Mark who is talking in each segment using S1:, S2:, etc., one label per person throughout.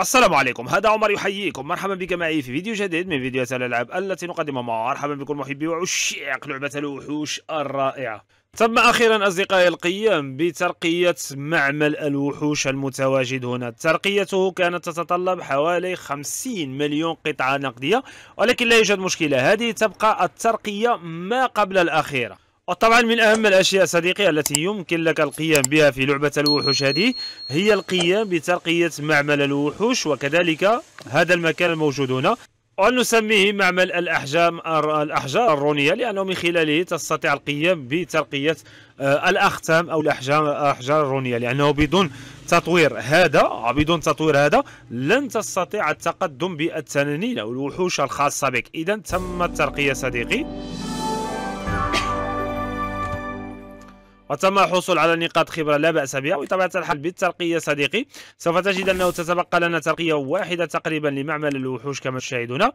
S1: السلام عليكم هذا عمر يحييكم مرحبا بك معي في فيديو جديد من فيديوهات الالعاب التي نقدمها مرحبا بكم محبي وعشاق لعبه الوحوش الرائعه تم اخيرا اصدقائي القيام بترقيه معمل الوحوش المتواجد هنا ترقيته كانت تتطلب حوالي 50 مليون قطعه نقديه ولكن لا يوجد مشكله هذه تبقى الترقيه ما قبل الاخيره وطبعا من أهم الأشياء صديقي التي يمكن لك القيام بها في لعبة الوحوش هذه هي القيام بترقية معمل الوحوش وكذلك هذا المكان الموجود هنا ونسميه معمل الأحجام الأحجار الرونية لأنه من خلاله تستطيع القيام بترقية آه، الأختام أو الأحجام الأحجار الرونية لأنه بدون تطوير هذا بدون تطوير هذا لن تستطيع التقدم بالتنانين أو الوحوش الخاصة بك إذا تم الترقية صديقي وتم الحصول على نقاط خبرة لا بأس بها وطبيعة الحال بالترقية صديقي سوف تجد أنه تتبقى لنا ترقية واحدة تقريبا لمعمل الوحوش كما تشاهدون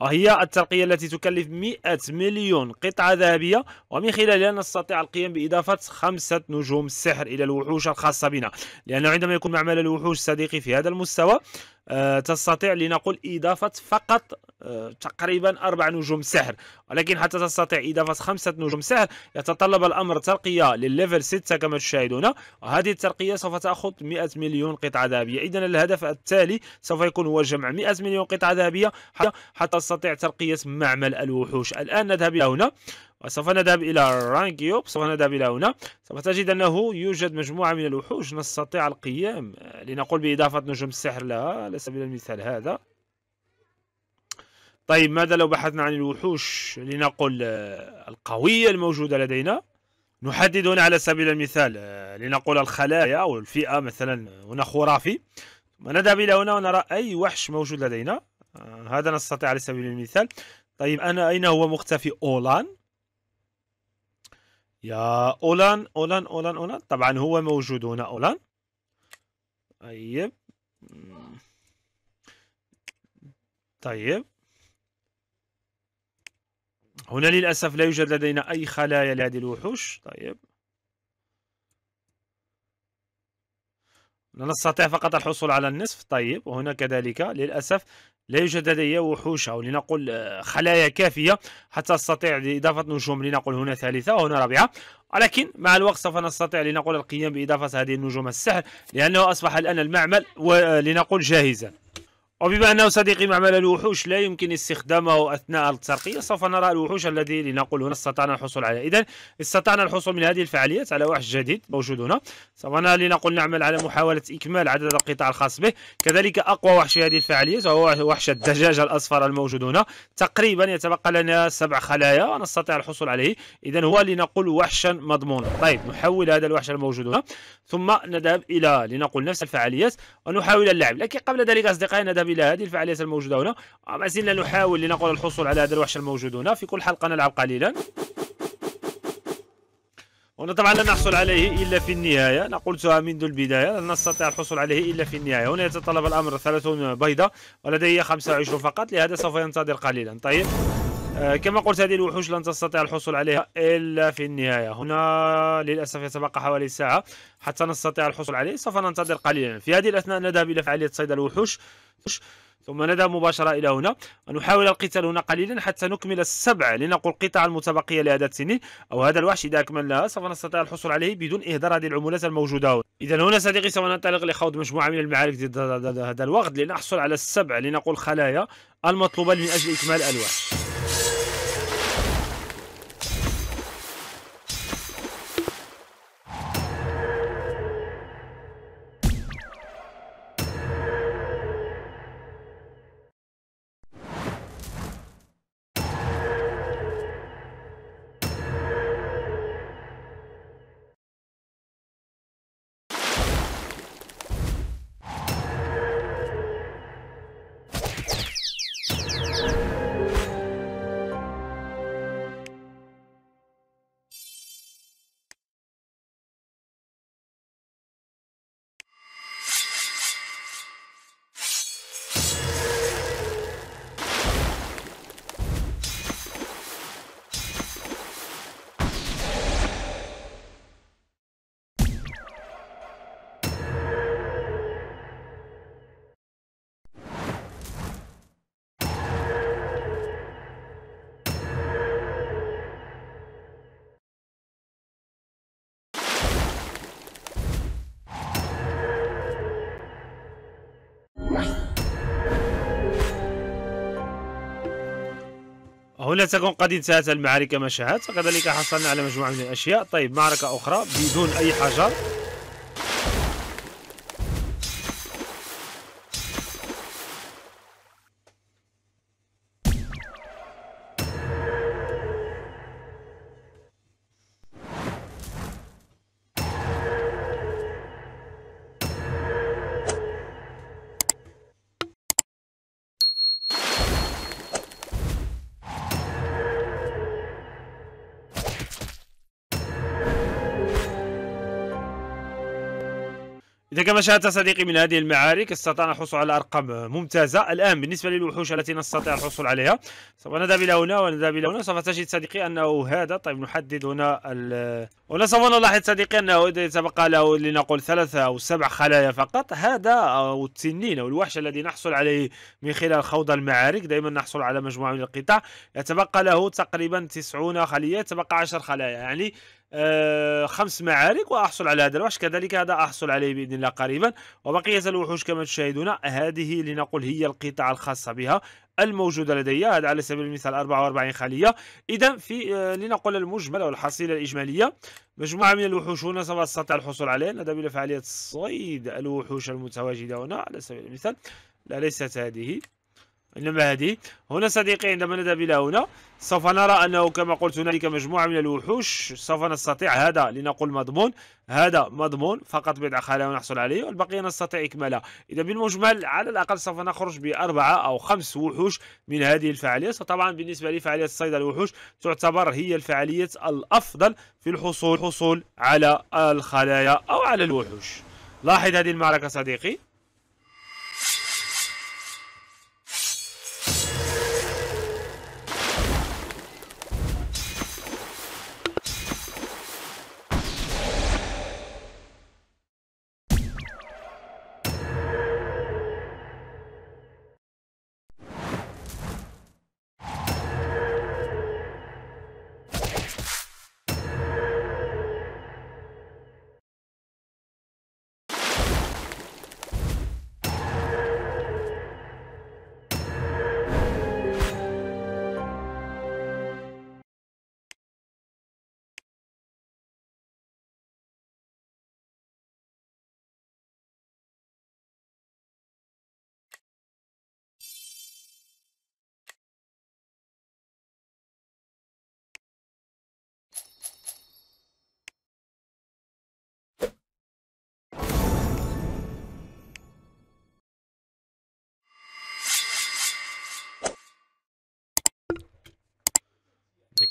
S1: وهي الترقية التي تكلف 100 مليون قطعة ذهبية ومن خلالها نستطيع القيام بإضافة خمسة نجوم سحر إلى الوحوش الخاصة بنا لأنه عندما يكون معمل الوحوش صديقي في هذا المستوى آه، تستطيع لنقول إضافة فقط تقريبا أربع نجوم سحر ولكن حتى تستطيع إضافة خمسة نجوم سحر يتطلب الأمر ترقية للليفل 6 كما تشاهدون وهذه الترقية سوف تأخذ 100 مليون قطعة ذهبية إذا الهدف التالي سوف يكون هو جمع 100 مليون قطعة ذهبية حتى تستطيع ترقية معمل الوحوش الآن نذهب إلى هنا وسوف نذهب إلى رانكيوب سوف نذهب إلى هنا سوف تجد أنه يوجد مجموعة من الوحوش نستطيع القيام لنقول بإضافة نجوم السحر لها على سبيل المثال هذا طيب ماذا لو بحثنا عن الوحوش لنقل آه، القوية الموجودة لدينا نحدد هنا على سبيل المثال آه، لنقول الخلايا أو الفئة مثلا آه، هنا خرافي نذهب إلى هنا ونرى أي وحش موجود لدينا هذا نستطيع على سبيل المثال طيب أنا أين هو مختفي أولان يا أولان أولان أولان أولان طبعا هو موجود هنا أولان طيب طيب هنا للأسف لا يوجد لدينا أي خلايا لهذه الوحوش طيب نستطيع فقط الحصول على النصف طيب وهنا كذلك للأسف لا يوجد لدي وحوش أو لنقل آه، خلايا كافية حتى أستطيع إضافة نجوم لنقل هنا ثالثة وهنا رابعة ولكن مع الوقت سوف نستطيع لنقل القيام بإضافة هذه النجوم السحر لأنه أصبح الآن المعمل آه، لنقل جاهزا وبما أنه صديقي معمل الوحوش لا يمكن استخدامه أثناء الترقية سوف نرى الوحوش الذي لنقول هنا استطعنا الحصول عليه إذا استطعنا الحصول من هذه الفعاليات على وحش جديد موجود هنا سوف لنقول نعمل على محاولة إكمال عدد القطاع الخاص به كذلك أقوى وحش هذه الفعالية وهو وحش الدجاج الأصفر الموجود هنا تقريبا يتبقى لنا سبع خلايا ونستطيع الحصول عليه إذا هو لنقول وحشا مضمونا طيب نحول هذا الوحش الموجود هنا ثم نذهب إلى لنقول نفس الفعاليات ونحاول اللعب لكن قبل ذلك أصدقائي نذهب الى هذه الفعاليات الموجوده هنا ما آه، زلنا نحاول لنقول الحصول على هذا الوحش الموجود هنا في كل حلقه نلعب قليلا هنا طبعا لن نحصل عليه الا في النهايه انا قلتها منذ البدايه لن نستطيع الحصول عليه الا في النهايه هنا يتطلب الامر 30 بيضه ولدي 25 فقط لهذا سوف ينتظر قليلا طيب آه، كما قلت هذه الوحوش لن تستطيع الحصول عليها إلا في النهاية هنا للأسف يتبقى حوالي ساعة حتى نستطيع الحصول عليه سوف ننتظر قليلا في هذه الأثناء نذهب إلى فعالية صيد الوحوش ثم نذهب مباشرة إلى هنا نحاول القتال هنا قليلا حتى نكمل السبع لنقول قطع المتبقية لهذا السنين أو هذا الوحش إذا أكملناها سوف نستطيع الحصول عليه بدون إهدار هذه العمولات الموجودة هنا إذا هنا صديقي سوف ننطلق لخوض مجموعة من المعارك ضد هذا الوغد لنحصل على السبع لنقول خلايا المطلوبة من أجل إكمال الوحش هنا تكون قد انتهت المعركة مشاهد شاهدت حصلنا على مجموعة من الأشياء طيب معركة أخرى بدون أي حجر إذا كما شاهدت صديقي من هذه المعارك استطعنا الحصول على أرقام ممتازة الآن بالنسبة للوحوش التي نستطيع الحصول عليها سوف نذهب إلى هنا ونذهب إلى هنا سوف تجد صديقي أنه هذا طيب نحدد هنا ال... هنا سوف نلاحظ صديقي أنه إذا تبقى له لنقول ثلاثة أو سبع خلايا فقط هذا أو التنين أو الوحش الذي نحصل عليه من خلال خوض المعارك دائما نحصل على مجموعة من القطع يتبقى له تقريبا 90 خلية يتبقى 10 خلايا يعني آه، خمس معارك واحصل على هذا الوحش كذلك هذا احصل عليه باذن الله قريبا وبقيه الوحوش كما تشاهدون هذه لنقل هي القطع الخاصه بها الموجودة لدي هذا على سبيل المثال 44 خلية إذا في آه لنقل المجمل أو الحصيلة الإجمالية مجموعة من الوحوش هنا سوف أستطيع الحصول عليها نذهب إلى فعالية صيد الوحوش المتواجدة هنا على سبيل المثال لا ليست هذه انما هذه هنا صديقي عندما نذهب إلى هنا سوف نرى أنه كما قلت هنالك مجموعة من الوحوش سوف نستطيع هذا لنقول مضمون هذا مضمون فقط بضع خلايا ونحصل عليه والبقية نستطيع إكمالها إذا بالمجمل على الأقل سوف نخرج بأربعة أو خمس وحوش من هذه الفعاليات وطبعا بالنسبة لفعالية صيد الوحوش تعتبر هي الفعالية الأفضل في الحصول حصول على الخلايا أو على الوحوش لاحظ هذه المعركة صديقي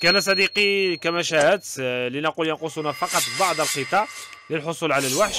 S1: كان صديقي كما شاهدت آه، لنقول ينقصنا فقط بعض القطع للحصول على الوحش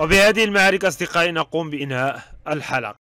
S1: وبهذه المعارك أصدقائي نقوم بإنهاء الحلقة